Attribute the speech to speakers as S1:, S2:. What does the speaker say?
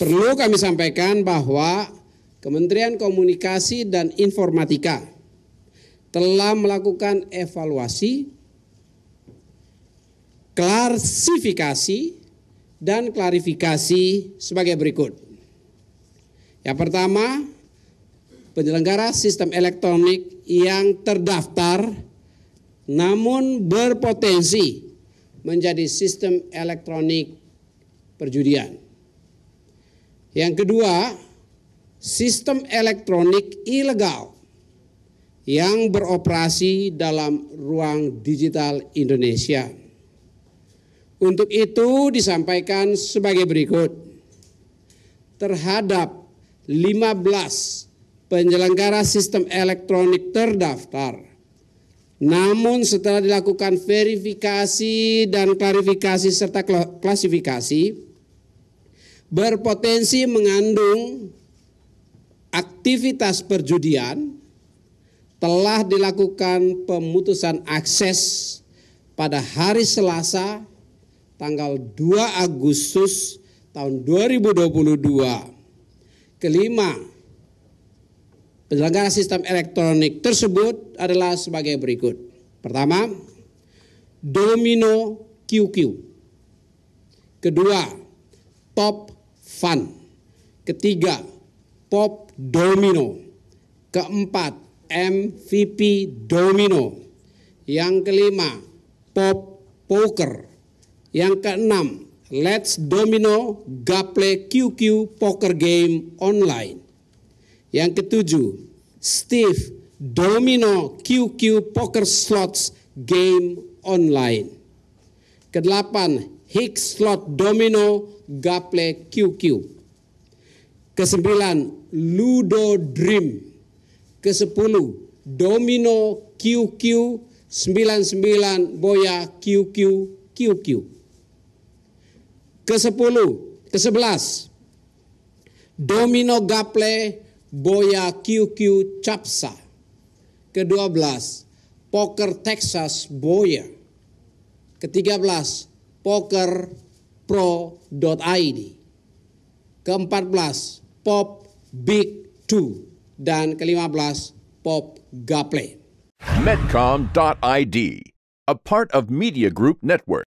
S1: Perlu kami sampaikan bahwa Kementerian Komunikasi dan Informatika telah melakukan evaluasi, klasifikasi, dan klarifikasi sebagai berikut. Yang pertama, penyelenggara sistem elektronik yang terdaftar namun berpotensi menjadi sistem elektronik perjudian. Yang kedua, sistem elektronik ilegal yang beroperasi dalam ruang digital Indonesia. Untuk itu disampaikan sebagai berikut. Terhadap 15 penyelenggara sistem elektronik terdaftar. Namun setelah dilakukan verifikasi dan klarifikasi serta klasifikasi, berpotensi mengandung aktivitas perjudian telah dilakukan pemutusan akses pada hari Selasa tanggal 2 Agustus tahun 2022. Kelima, penyelenggara sistem elektronik tersebut adalah sebagai berikut. Pertama, domino QQ. Kedua, top fun. Ketiga, pop domino. Keempat, MVP domino. Yang kelima, pop poker. Yang keenam, Let's Domino Gaple QQ Poker Game Online. Yang ketujuh, Steve Domino QQ Poker Slots Game Online. Kedelapan, Higgs slot domino gaple QQ. Kesembilan, Ludo Dream. Kesepuluh, Domino QQ sembilan Boya QQ QQ. Kesepuluh, kesebelas, Domino Gaple Boya QQ Capsa. Kedua belas, Poker Texas Boya. Ketiga belas, pokerpro.id. Keempat belas, Pop Big 2. Dan kelima belas, Pop Gaple. Medcom.id, a part of Media Group Network.